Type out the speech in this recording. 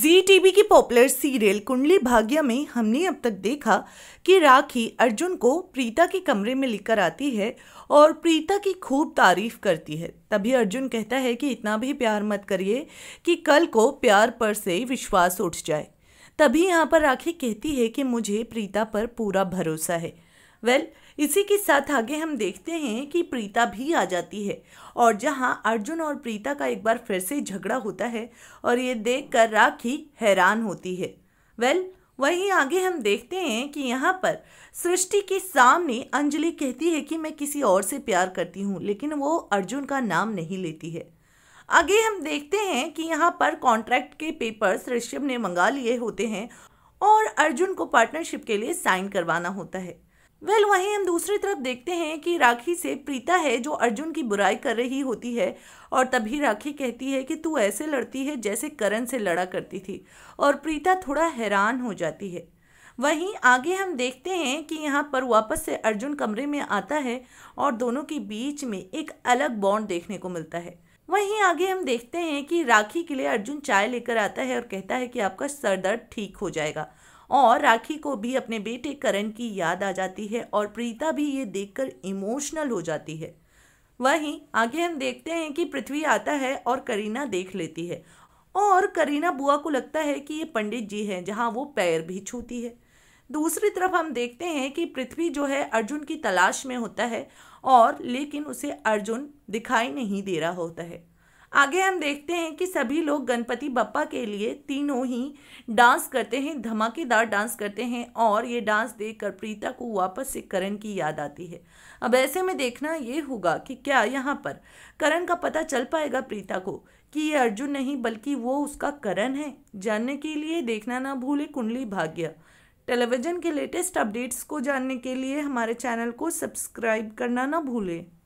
जी TV की popular serial Kundali Bhagya में हमने अब तक देखा कि राखी अर्जुन को प्रीता के कमरे में लेकर आती है और प्रीता की खूब तारीफ करती है तभी अर्जुन कहता है कि इतना भी प्यार मत करिए कि कल को प्यार पर से विश्वास उठ जाए तभी यहाँ पर राखी कहती है कि मुझे प्रीता पर पूरा भरोसा है वेल well, इसी के साथ आगे हम देखते हैं कि प्रीता भी आ जाती है और जहाँ अर्जुन और प्रीता का एक बार फिर से झगड़ा होता है और ये देखकर राखी हैरान होती है वेल well, वहीं आगे हम देखते हैं कि यहाँ पर सृष्टि के सामने अंजलि कहती है कि मैं किसी और से प्यार करती हूँ लेकिन वो अर्जुन का नाम नहीं लेती है आगे हम देखते हैं कि यहाँ पर कॉन्ट्रैक्ट के पेपर्स ऋषभ ने मंगा लिए होते हैं और अर्जुन को पार्टनरशिप के लिए साइन करवाना होता है वेल well, वहीं हम दूसरी तरफ देखते हैं कि राखी से प्रीता है जो अर्जुन की बुराई कर रही होती है और तभी राखी कहती है कि तू ऐसे लड़ती है जैसे करण से लड़ा करती थी और प्रीता थोड़ा हैरान हो जाती है वहीं आगे हम देखते हैं कि यहाँ पर वापस से अर्जुन कमरे में आता है और दोनों के बीच में एक अलग बॉन्ड देखने को मिलता है वहीं आगे हम देखते हैं कि राखी के लिए अर्जुन चाय लेकर आता है और कहता है कि आपका सर दर्द ठीक हो जाएगा और राखी को भी अपने बेटे करण की याद आ जाती है और प्रीता भी ये देखकर इमोशनल हो जाती है वहीं आगे हम देखते हैं कि पृथ्वी आता है और करीना देख लेती है और करीना बुआ को लगता है कि ये पंडित जी हैं जहाँ वो पैर भी छूती है दूसरी तरफ हम देखते हैं कि पृथ्वी जो है अर्जुन की तलाश में होता है और लेकिन उसे अर्जुन दिखाई नहीं दे रहा होता है आगे हम देखते हैं कि सभी लोग गणपति बप्पा के लिए तीनों ही डांस करते हैं धमाकेदार डांस करते हैं और ये डांस देखकर प्रीता को वापस से करण की याद आती है अब ऐसे में देखना ये होगा कि क्या यहाँ पर करण का पता चल पाएगा प्रीता को कि ये अर्जुन नहीं बल्कि वो उसका करण है जानने के लिए देखना ना भूले कुंडली भाग्य टेलीविज़न के लेटेस्ट अपडेट्स को जानने के लिए हमारे चैनल को सब्सक्राइब करना ना भूलें